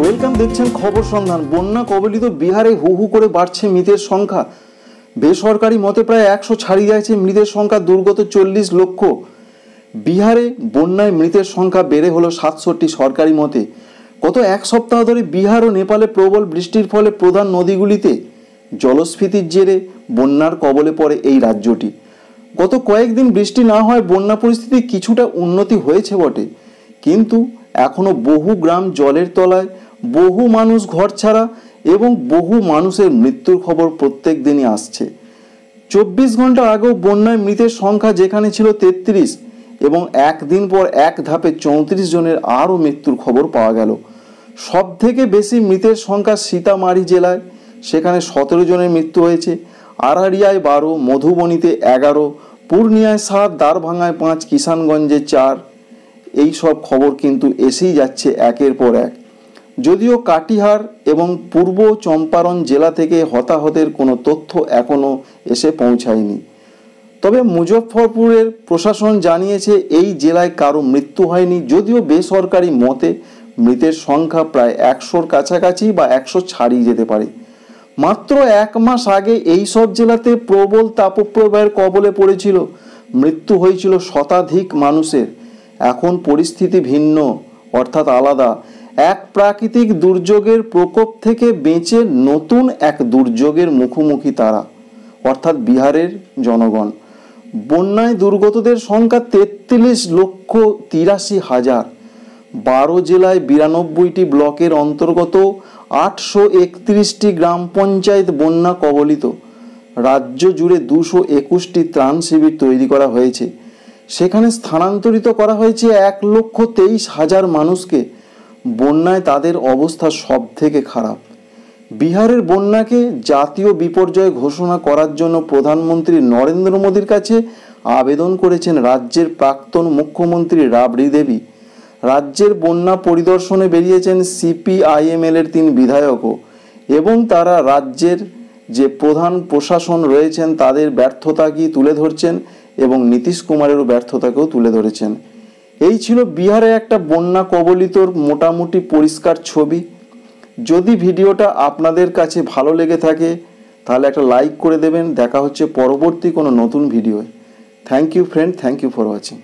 welcome দেখছেন খবর সন্ধান বন্যা কবলিত বিহারে হু হু করে বাড়ছে মৃতের সংখ্যা বেসরকারি মতে প্রায় একশো ছাড়িয়ে যাচ্ছে মৃতের সংখ্যা দুর্গত চল্লিশ লক্ষ বিহারে বন্যায় মৃতের সংখ্যা বেড়ে হলো সাতষট্টি সরকারি মতে গত এক সপ্তাহ ধরে বিহার ও নেপালে প্রবল বৃষ্টির ফলে প্রধান নদীগুলিতে জলস্ফীতির জেরে বন্যার কবলে পড়ে এই রাজ্যটি গত কয়েকদিন বৃষ্টি না হয় বন্যা পরিস্থিতি কিছুটা উন্নতি হয়েছে বটে কিন্তু এখনও বহু গ্রাম জলের তলায় বহু মানুষ ঘর ছাড়া এবং বহু মানুষের মৃত্যুর খবর প্রত্যেক দিনই আসছে চব্বিশ ঘন্টা আগেও বন্যায় মৃতের সংখ্যা যেখানে ছিল তেত্রিশ এবং একদিন পর এক ধাপে চৌত্রিশ জনের আরও মৃত্যুর খবর পাওয়া গেল সব থেকে বেশি মৃতের সংখ্যা সীতামারি জেলায় সেখানে সতেরো জনের মৃত্যু হয়েছে আরারিয়ায় বারো মধুবনীতে এগারো পূর্ণিয়ায় সাত দারভাঙায় পাঁচ কিষানগঞ্জে চার এই সব খবর কিন্তু এসেই যাচ্ছে একের পর এক যদিও কাটিহার এবং পূর্ব চম্পারণ জেলা থেকে হতাহতের কোনো তথ্য এখনও এসে পৌঁছায়নি তবে মুজফ্ফরপুরের প্রশাসন জানিয়েছে এই জেলায় কারো মৃত্যু হয়নি যদিও বেসরকারি মতে মৃতের সংখ্যা প্রায় একশোর কাছাকাছি বা একশো ছাড়িয়ে যেতে পারে মাত্র এক মাস আগে এই সব জেলাতে প্রবল তাপপ্রবাহের কবলে পড়েছিল মৃত্যু হয়েছিল শতাধিক মানুষের এখন পরিস্থিতি ভিন্ন অর্থাৎ আলাদা এক প্রাকৃতিক দুর্যোগের প্রকোপ থেকে বেঁচে নতুন এক দুর্যোগের মুখোমুখি তারা অর্থাৎ বিহারের জনগণ বন্যায় দুর্গতদের সংখ্যা তেত্রিশ লক্ষ তিরাশি হাজার বারো জেলায় বিরানব্বইটি ব্লকের অন্তর্গত আটশো একত্রিশটি গ্রাম পঞ্চায়েত বন্যা কবলিত রাজ্য জুড়ে দুশো একুশটি ত্রাণ শিবির তৈরি করা হয়েছে সেখানে স্থানান্তরিত করা হয়েছে এক লক্ষ তেইশ হাজার মানুষকে বন্যায় তাদের অবস্থা সব থেকে খারাপ বিহারের বন্যাকে জাতীয় বিপর্যয় ঘোষণা করার জন্য প্রধানমন্ত্রী নরেন্দ্র মোদীর কাছে আবেদন করেছেন রাজ্যের প্রাক্তন মুখ্যমন্ত্রী রাবড়ি দেবী রাজ্যের বন্যা পরিদর্শনে বেরিয়েছেন সিপিআইএমএল এর তিন বিধায়কও এবং তারা রাজ্যের যে প্রধান প্রশাসন রয়েছেন তাদের ব্যর্থতা কি তুলে ধরছেন এবং নীতিশ কুমারেরও ব্যর্থতাকেও তুলে ধরেছেন এই ছিল বিহারে একটা বন্যা কবলিতর মোটামুটি পরিষ্কার ছবি যদি ভিডিওটা আপনাদের কাছে ভালো লেগে থাকে তাহলে একটা লাইক করে দেবেন দেখা হচ্ছে পরবর্তী কোনো নতুন video thank you friend thank you for watching